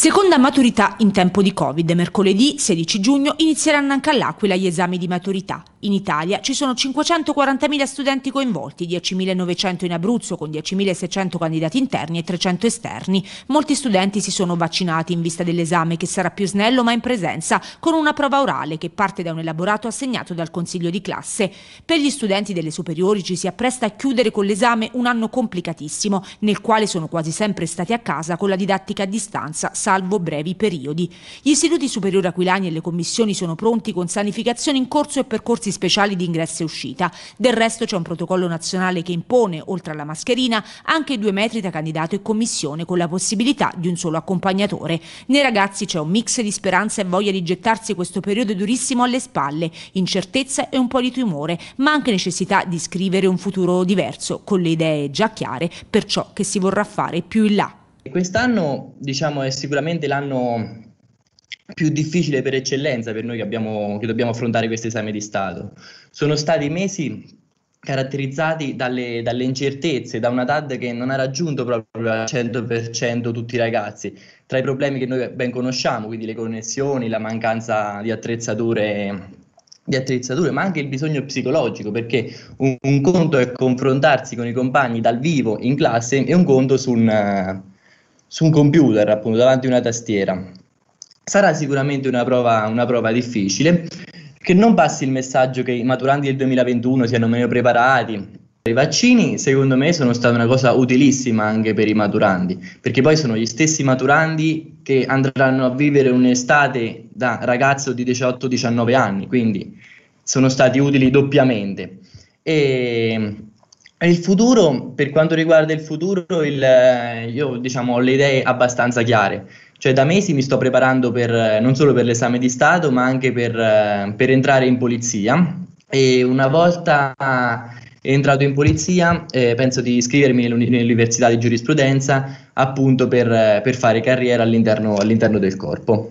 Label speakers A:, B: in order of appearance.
A: Seconda maturità in tempo di Covid. Mercoledì 16 giugno inizieranno anche all'Aquila gli esami di maturità. In Italia ci sono 540.000 studenti coinvolti, 10.900 in Abruzzo con 10.600 candidati interni e 300 esterni. Molti studenti si sono vaccinati in vista dell'esame che sarà più snello ma in presenza, con una prova orale che parte da un elaborato assegnato dal consiglio di classe. Per gli studenti delle superiori ci si appresta a chiudere con l'esame un anno complicatissimo, nel quale sono quasi sempre stati a casa con la didattica a distanza, salvo brevi periodi. Gli istituti superiori aquilani e le commissioni sono pronti con sanificazione in corso e percorsi passi speciali di ingresso e uscita. Del resto c'è un protocollo nazionale che impone, oltre alla mascherina, anche due metri da candidato e commissione, con la possibilità di un solo accompagnatore. Nei ragazzi c'è un mix di speranza e voglia di gettarsi questo periodo durissimo alle spalle, incertezza e un po' di timore, ma anche necessità di scrivere un futuro diverso, con le idee già chiare per ciò che si vorrà fare più in là.
B: Quest'anno diciamo, è sicuramente l'anno più difficile per eccellenza per noi che, abbiamo, che dobbiamo affrontare questo esame di Stato. Sono stati mesi caratterizzati dalle, dalle, incertezze, da una TAD che non ha raggiunto proprio al 100% tutti i ragazzi, tra i problemi che noi ben conosciamo, quindi le connessioni, la mancanza di attrezzature, di attrezzature ma anche il bisogno psicologico, perché un, un, conto è confrontarsi con i compagni dal vivo in classe e un conto su un, su un computer, appunto, davanti a una tastiera. Sarà sicuramente una prova, una prova difficile, che non passi il messaggio che i maturanti del 2021 siano meno preparati. I vaccini, secondo me, sono stata una cosa utilissima anche per i maturandi, perché poi sono gli stessi maturandi che andranno a vivere un'estate da ragazzo di 18-19 anni, quindi sono stati utili doppiamente. E il futuro, per quanto riguarda il futuro, il, io diciamo, ho le idee abbastanza chiare cioè da mesi mi sto preparando per, eh, non solo per l'esame di Stato, ma anche per, eh, per entrare in polizia. E una volta entrato in polizia eh, penso di iscrivermi nell'università di giurisprudenza appunto per, eh, per fare carriera all'interno, all'interno del corpo.